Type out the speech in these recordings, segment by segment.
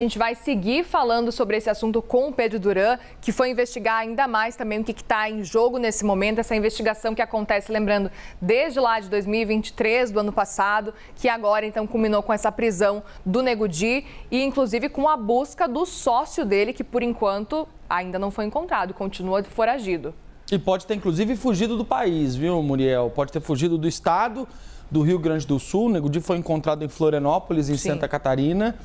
A gente vai seguir falando sobre esse assunto com o Pedro Duran, que foi investigar ainda mais também o que está em jogo nesse momento, essa investigação que acontece, lembrando, desde lá de 2023, do ano passado, que agora então culminou com essa prisão do Negudi e inclusive com a busca do sócio dele, que por enquanto ainda não foi encontrado, continua foragido. E pode ter inclusive fugido do país, viu, Muriel? Pode ter fugido do estado do Rio Grande do Sul. O Negudi foi encontrado em Florianópolis, em Sim. Santa Catarina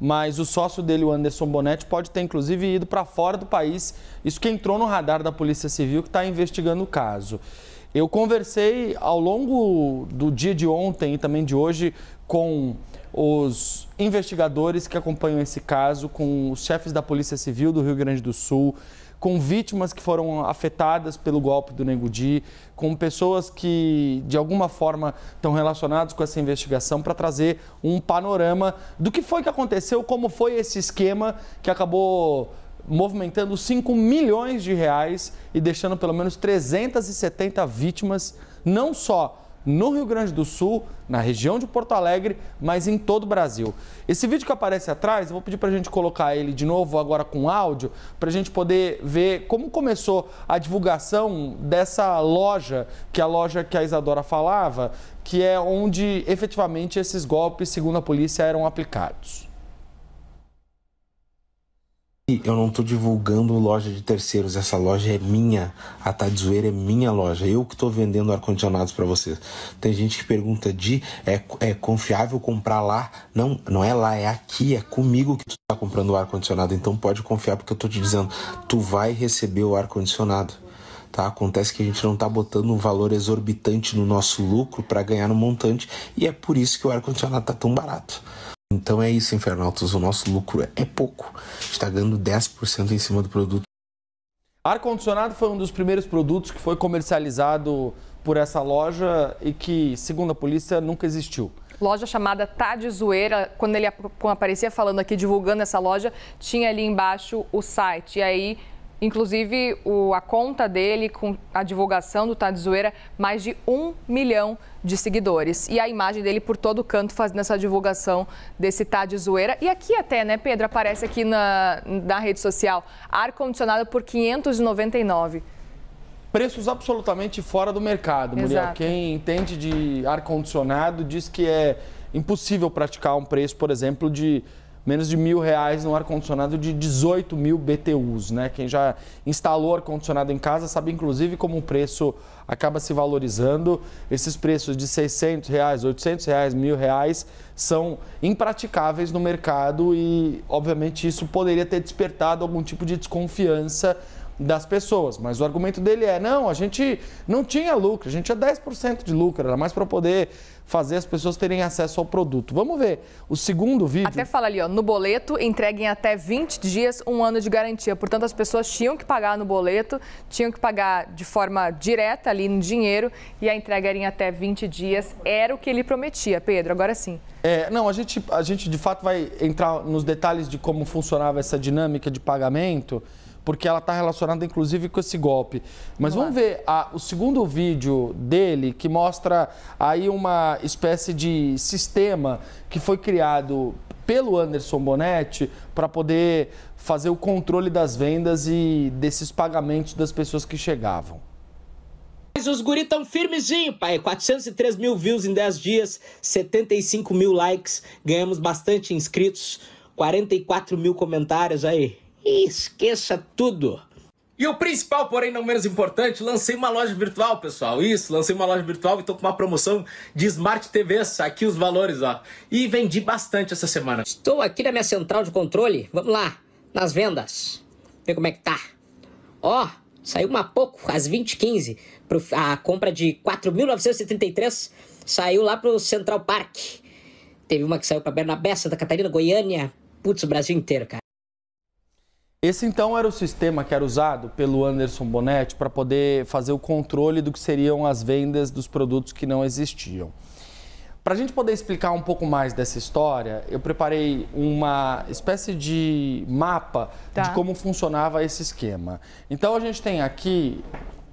mas o sócio dele, o Anderson Bonetti, pode ter inclusive ido para fora do país. Isso que entrou no radar da Polícia Civil que está investigando o caso. Eu conversei ao longo do dia de ontem e também de hoje com os investigadores que acompanham esse caso, com os chefes da Polícia Civil do Rio Grande do Sul, com vítimas que foram afetadas pelo golpe do Nego Di, com pessoas que de alguma forma estão relacionadas com essa investigação para trazer um panorama do que foi que aconteceu, como foi esse esquema que acabou movimentando 5 milhões de reais e deixando pelo menos 370 vítimas, não só no Rio Grande do Sul, na região de Porto Alegre, mas em todo o Brasil. Esse vídeo que aparece atrás, eu vou pedir para a gente colocar ele de novo agora com áudio, para a gente poder ver como começou a divulgação dessa loja, que é a loja que a Isadora falava, que é onde efetivamente esses golpes, segundo a polícia, eram aplicados. Eu não tô divulgando loja de terceiros, essa loja é minha. A Tadzoeira tá é minha loja. Eu que tô vendendo ar-condicionados para vocês. Tem gente que pergunta de é, é confiável comprar lá? Não, não é lá, é aqui, é comigo que tu tá comprando o ar-condicionado. Então pode confiar porque eu tô te dizendo, tu vai receber o ar-condicionado. Tá? Acontece que a gente não está botando um valor exorbitante no nosso lucro para ganhar um montante e é por isso que o ar-condicionado está tão barato. Então é isso, Infernautas. O nosso lucro é pouco. Está ganhando 10% em cima do produto. Ar-condicionado foi um dos primeiros produtos que foi comercializado por essa loja e que, segundo a polícia, nunca existiu. Loja chamada Tá de Zoeira, quando ele aparecia falando aqui, divulgando essa loja, tinha ali embaixo o site. E aí Inclusive, o, a conta dele, com a divulgação do Tadeu tá Zoeira, mais de um milhão de seguidores. E a imagem dele por todo canto fazendo essa divulgação desse Tadeu tá Zoeira. E aqui até, né, Pedro, aparece aqui na, na rede social, ar-condicionado por 599. Preços absolutamente fora do mercado, Exato. mulher. Quem entende de ar-condicionado diz que é impossível praticar um preço, por exemplo, de menos de mil reais no ar-condicionado de 18 mil BTUs. Né? Quem já instalou ar-condicionado em casa sabe, inclusive, como o preço acaba se valorizando. Esses preços de 600 reais, 800 reais, mil reais são impraticáveis no mercado e, obviamente, isso poderia ter despertado algum tipo de desconfiança das pessoas. Mas o argumento dele é: não, a gente não tinha lucro, a gente tinha 10% de lucro, era mais para poder fazer as pessoas terem acesso ao produto. Vamos ver o segundo vídeo. Até fala ali, ó, no boleto entreguem até 20 dias um ano de garantia. Portanto, as pessoas tinham que pagar no boleto, tinham que pagar de forma direta ali no dinheiro e a entrega era em até 20 dias. Era o que ele prometia, Pedro, agora sim. É, não, a gente, a gente de fato vai entrar nos detalhes de como funcionava essa dinâmica de pagamento porque ela está relacionada inclusive com esse golpe. Mas vamos, vamos ver a, o segundo vídeo dele, que mostra aí uma espécie de sistema que foi criado pelo Anderson Bonetti para poder fazer o controle das vendas e desses pagamentos das pessoas que chegavam. Mas os guri tão firmezinho, pai. 403 mil views em 10 dias, 75 mil likes, ganhamos bastante inscritos, 44 mil comentários aí e esqueça tudo. E o principal, porém não menos importante, lancei uma loja virtual, pessoal. Isso, lancei uma loja virtual e tô com uma promoção de Smart TVs. Aqui os valores, ó. E vendi bastante essa semana. Estou aqui na minha central de controle. Vamos lá, nas vendas. Ver como é que tá. Ó, saiu uma pouco, às 20h15. A compra de 4.973 saiu lá pro Central Park. Teve uma que saiu pra Bernabé, Santa Catarina, Goiânia. Putz, o Brasil inteiro, cara. Esse então era o sistema que era usado pelo Anderson Bonetti para poder fazer o controle do que seriam as vendas dos produtos que não existiam. Para a gente poder explicar um pouco mais dessa história, eu preparei uma espécie de mapa tá. de como funcionava esse esquema. Então a gente tem aqui,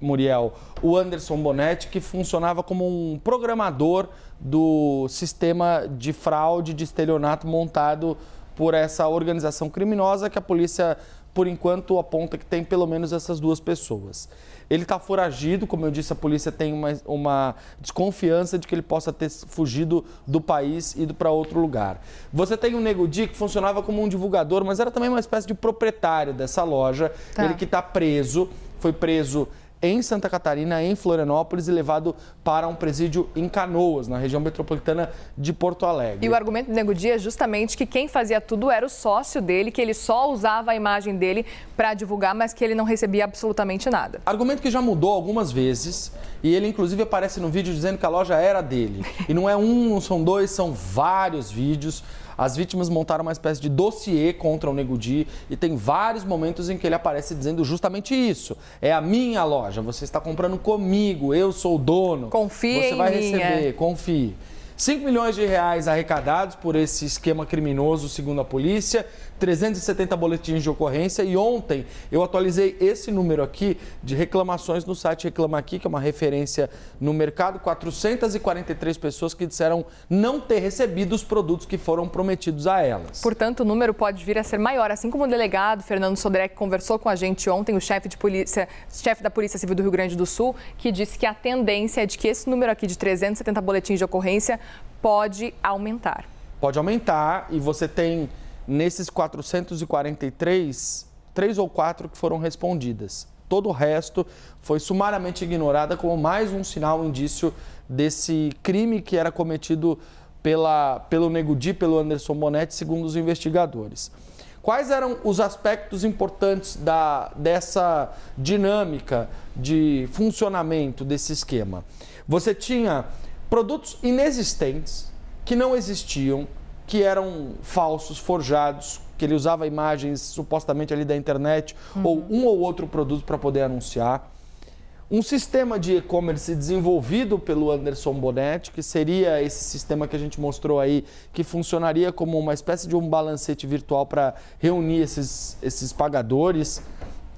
Muriel, o Anderson Bonetti, que funcionava como um programador do sistema de fraude de estelionato montado por essa organização criminosa que a polícia, por enquanto, aponta que tem pelo menos essas duas pessoas. Ele está foragido, como eu disse, a polícia tem uma, uma, desconfiança de que ele possa ter fugido do país e ido para outro lugar. Você tem o um Nego Di, que funcionava como um divulgador, mas era também uma espécie de proprietário dessa loja. Tá. Ele que está preso, foi preso em Santa Catarina, em Florianópolis e levado para um presídio em Canoas, na região metropolitana de Porto Alegre. E o argumento do Nego Dia é justamente que quem fazia tudo era o sócio dele, que ele só usava a imagem dele para divulgar, mas que ele não recebia absolutamente nada. Argumento que já mudou algumas vezes e ele inclusive aparece no vídeo dizendo que a loja era dele. E não é um, não são dois, são vários vídeos as vítimas montaram uma espécie de dossiê contra o Nego Di e tem vários momentos em que ele aparece dizendo justamente isso. É a minha loja, você está comprando comigo, eu sou o dono. Confie você vai mim, receber, é. confie. 5 milhões de reais arrecadados por esse esquema criminoso, segundo a polícia, 370 boletins de ocorrência e ontem eu atualizei esse número aqui de reclamações no site Reclama Aqui, que é uma referência no mercado, 443 pessoas que disseram não ter recebido os produtos que foram prometidos a elas. Portanto, o número pode vir a ser maior, assim como o delegado Fernando Sodré conversou com a gente ontem, o chefe de polícia, chefe da Polícia Civil do Rio Grande do Sul, que disse que a tendência é de que esse número aqui de 370 boletins de ocorrência pode aumentar. Pode aumentar e você tem nesses 443, três ou quatro que foram respondidas. Todo o resto foi sumariamente ignorada como mais um sinal, um indício desse crime que era cometido pela, pelo Negudi, pelo Anderson Bonetti, segundo os investigadores. Quais eram os aspectos importantes da, dessa dinâmica de funcionamento desse esquema? Você tinha produtos inexistentes, que não existiam, que eram falsos, forjados, que ele usava imagens supostamente ali da internet uhum. ou um ou outro produto para poder anunciar. Um sistema de e-commerce desenvolvido pelo Anderson Bonetti, que seria esse sistema que a gente mostrou aí, que funcionaria como uma espécie de um balancete virtual para reunir esses, esses pagadores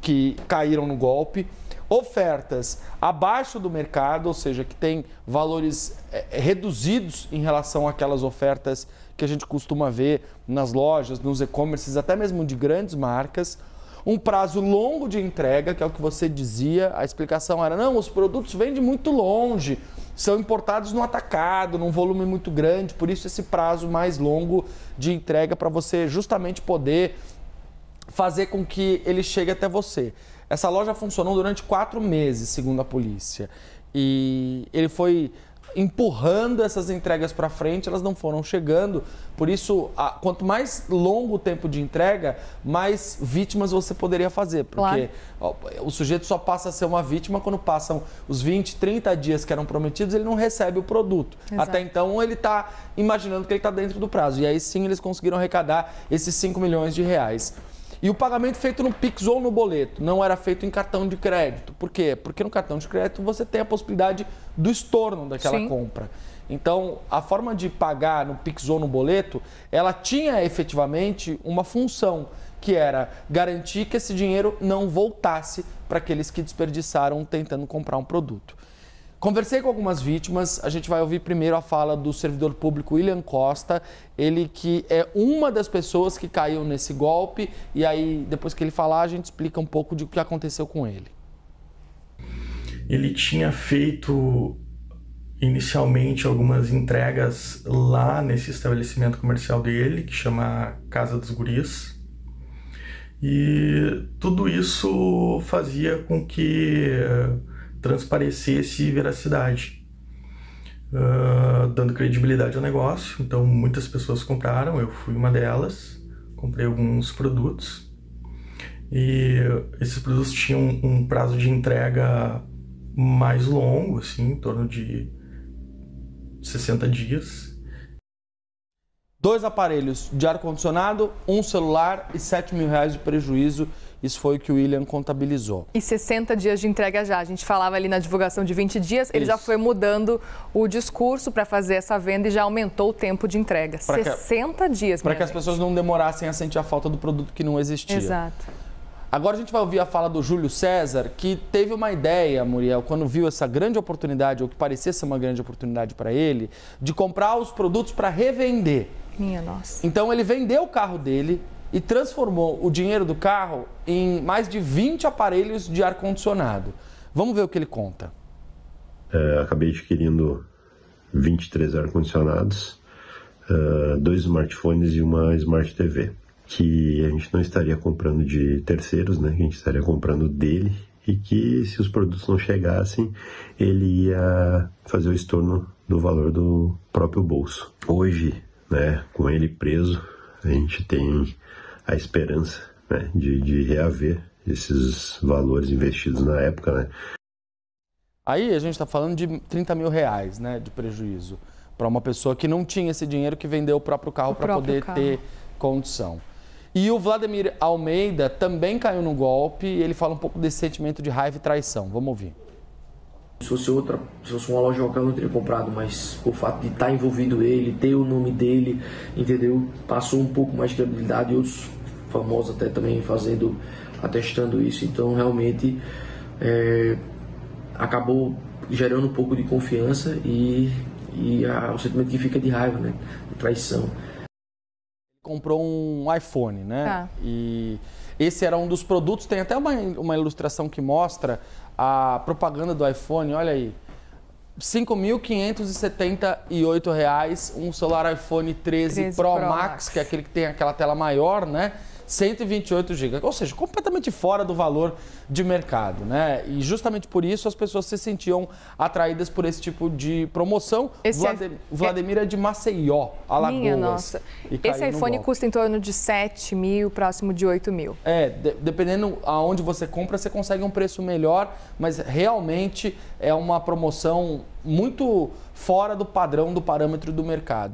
que caíram no golpe ofertas abaixo do mercado, ou seja, que tem valores eh, eh, reduzidos em relação àquelas ofertas que a gente costuma ver nas lojas, nos e-commerces, até mesmo de grandes marcas. Um prazo longo de entrega, que é o que você dizia, a explicação era: não, os produtos vêm de muito longe, são importados no atacado, num volume muito grande, por isso esse prazo mais longo de entrega para você justamente poder fazer com que ele chegue até você. Essa loja funcionou durante quatro meses, segundo a polícia. E ele foi empurrando essas entregas para frente, elas não foram chegando. Por isso, a, quanto mais longo o tempo de entrega, mais vítimas você poderia fazer. Porque claro. o, o sujeito só passa a ser uma vítima quando passam os 20, 30 dias que eram prometidos, ele não recebe o produto. Exato. Até então, ele está imaginando que ele está dentro do prazo. E aí sim, eles conseguiram arrecadar esses 5 milhões de reais. E o pagamento feito no Pix ou no boleto, não era feito em cartão de crédito. Por quê? Porque no cartão de crédito você tem a possibilidade do estorno daquela Sim. compra. Então, a forma de pagar no Pix ou no boleto, ela tinha efetivamente uma função, que era garantir que esse dinheiro não voltasse para aqueles que desperdiçaram tentando comprar um produto. Conversei com algumas vítimas, a gente vai ouvir primeiro a fala do servidor público William Costa, ele que é uma das pessoas que caiu nesse golpe, e aí depois que ele falar, a gente explica um pouco de o que aconteceu com ele. Ele tinha feito inicialmente algumas entregas lá nesse estabelecimento comercial dele, que chama Casa dos Guris. E tudo isso fazia com que eh, transparecesse veracidade, uh, dando credibilidade ao negócio. Então, muitas pessoas compraram, eu fui uma delas, comprei alguns produtos e esses produtos tinham um prazo de entrega mais longo, assim, em torno de 60 dias dois aparelhos de ar-condicionado, um celular e 7 mil reais de prejuízo. Isso foi o que o William contabilizou. E 60 dias de entrega já. A gente falava ali na divulgação de 20 dias, ele Isso. já foi mudando o discurso para fazer essa venda e já aumentou o tempo de entrega. Pra 60 que, dias. Para que gente. as pessoas não demorassem a sentir a falta do produto que não existia. Exato. Agora a gente vai ouvir a fala do Júlio César, que teve uma ideia, Muriel, quando viu essa grande oportunidade, ou que parecia ser uma grande oportunidade para ele, de comprar os produtos para revender. Minha nossa. Então ele vendeu o carro dele e transformou o dinheiro do carro em mais de 20 aparelhos de ar-condicionado. Vamos ver o que ele conta. É, acabei adquirindo 23 ar-condicionados, é, dois smartphones e uma Smart TV que a gente não estaria comprando de terceiros, né? Que a gente estaria comprando dele e que se os produtos não chegassem, ele ia fazer o estorno do valor do próprio bolso. Hoje, né, com ele preso, a gente tem a esperança né, de, de reaver esses valores investidos na época, né? Aí a gente está falando de 30 mil reais né, de prejuízo para uma pessoa que não tinha esse dinheiro que vendeu o próprio carro para poder carro. ter condição. E o Vladimir Almeida também caiu no golpe ele fala um pouco desse sentimento de raiva e traição. Vamos ouvir. Se fosse outra, se fosse uma loja qualquer, eu não teria comprado, mas o fato de estar tá envolvido ele, ter o nome dele, entendeu? Passou um pouco mais de credibilidade e outros famosos até também fazendo, atestando isso. Então, realmente, é, acabou gerando um pouco de confiança e, e a, o sentimento que fica de raiva, né? De traição comprou um iPhone, né? Tá. E esse era um dos produtos. Tem até uma, uma ilustração que mostra a propaganda do iPhone. Olha aí. R$ 5.578 um celular iPhone 13, 13 Pro, Pro Max, Max, que é aquele que tem aquela tela maior, né? 128 GB, ou seja, completamente fora do valor de mercado, né? E justamente por isso as pessoas se sentiam atraídas por esse tipo de promoção. Esse é- Vladimir é... de Maceió, Alagoas. Minha nossa. Esse iPhone custa em torno de 7 mil, próximo de 8 mil. É, de dependendo aonde você compra, você consegue um preço melhor, mas realmente é uma promoção muito fora do padrão do parâmetro do mercado.